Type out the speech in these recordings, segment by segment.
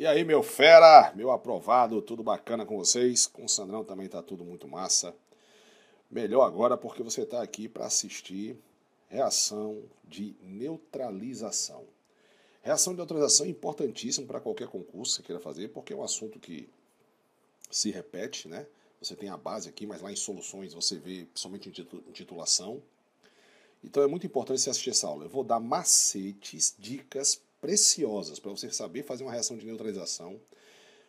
E aí, meu fera, meu aprovado, tudo bacana com vocês? Com o Sandrão também tá tudo muito massa. Melhor agora porque você está aqui para assistir reação de neutralização. Reação de neutralização é importantíssimo para qualquer concurso que você queira fazer, porque é um assunto que se repete, né? Você tem a base aqui, mas lá em soluções você vê, somente em titulação. Então é muito importante você assistir essa aula. Eu vou dar macetes, dicas preciosas para você saber fazer uma reação de neutralização,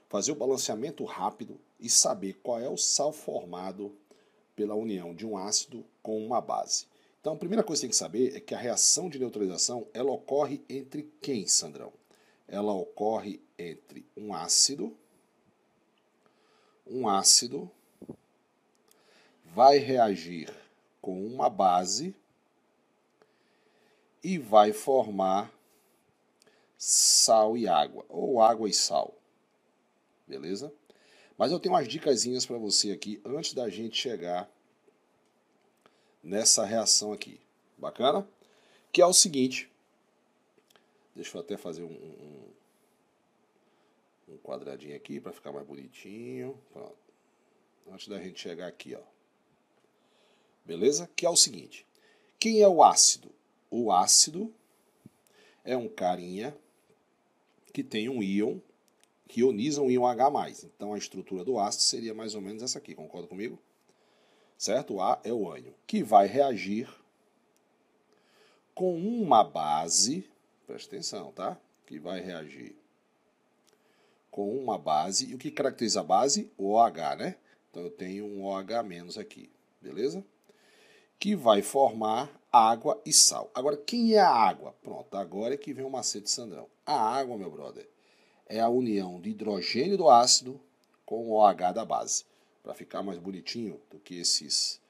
fazer o balanceamento rápido e saber qual é o sal formado pela união de um ácido com uma base. Então, a primeira coisa que você tem que saber é que a reação de neutralização ela ocorre entre quem, Sandrão? Ela ocorre entre um ácido, um ácido vai reagir com uma base e vai formar sal e água, ou água e sal. Beleza? Mas eu tenho umas dicasinhas para você aqui antes da gente chegar nessa reação aqui. Bacana? Que é o seguinte. Deixa eu até fazer um, um, um quadradinho aqui para ficar mais bonitinho. Pronto. Antes da gente chegar aqui, ó. Beleza? Que é o seguinte. Quem é o ácido? O ácido é um carinha que tem um íon que ioniza um íon H+. Então a estrutura do ácido seria mais ou menos essa aqui, concorda comigo? Certo? O A é o ânion, que vai reagir com uma base, presta atenção, tá? Que vai reagir com uma base, e o que caracteriza a base? O OH, né? Então eu tenho um OH- aqui, beleza? Que vai formar água e sal. Agora, quem é a água? Pronto, agora é que vem o macete Sandrão. A água, meu brother, é a união de hidrogênio do ácido com o OH da base. Para ficar mais bonitinho do que esses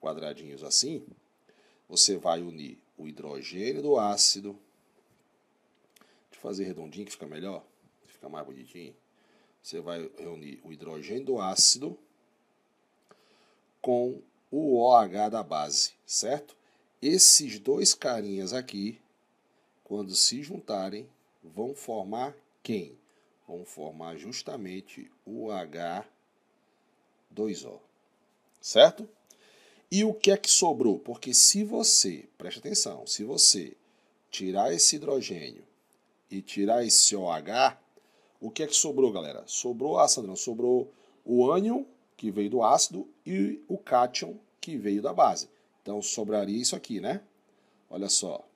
quadradinhos assim, você vai unir o hidrogênio do ácido. Deixa eu fazer redondinho que fica melhor, fica mais bonitinho. Você vai reunir o hidrogênio do ácido com o OH da base, certo? Esses dois carinhas aqui, quando se juntarem, vão formar quem? Vão formar justamente o H2O. Certo? E o que é que sobrou? Porque se você, preste atenção, se você tirar esse hidrogênio e tirar esse OH, o que é que sobrou, galera? Sobrou, ácido, não? sobrou o ânion, que veio do ácido, e o cátion, que veio da base. Então sobraria isso aqui, né? Olha só.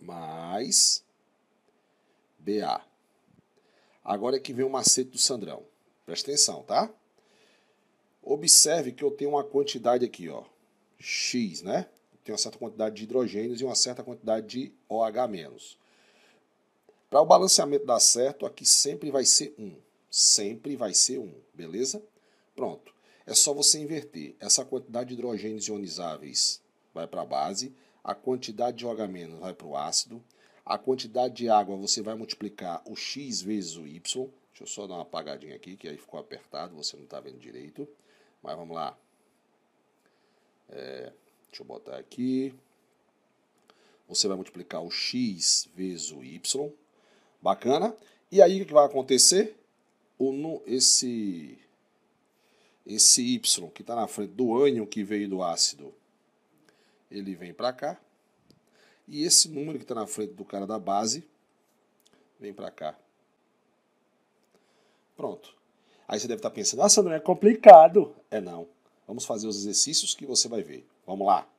Mais BA. Agora é que vem o macete do Sandrão. Presta atenção, tá? Observe que eu tenho uma quantidade aqui, ó. X, né? Tem tenho uma certa quantidade de hidrogênios e uma certa quantidade de OH-. Para o balanceamento dar certo, aqui sempre vai ser 1. Sempre vai ser 1, beleza? Pronto. É só você inverter. Essa quantidade de hidrogênios ionizáveis vai para a base, a quantidade de OH- vai para o ácido, a quantidade de água você vai multiplicar o X vezes o Y. Deixa eu só dar uma apagadinha aqui, que aí ficou apertado, você não está vendo direito. Mas vamos lá. É, deixa eu botar aqui. Você vai multiplicar o X vezes o Y. Bacana. E aí o que vai acontecer? O, esse esse Y que está na frente do ânion que veio do ácido, ele vem para cá. E esse número que está na frente do cara da base vem para cá. Pronto. Aí você deve estar tá pensando, nossa, não é complicado. É não. Vamos fazer os exercícios que você vai ver. Vamos lá.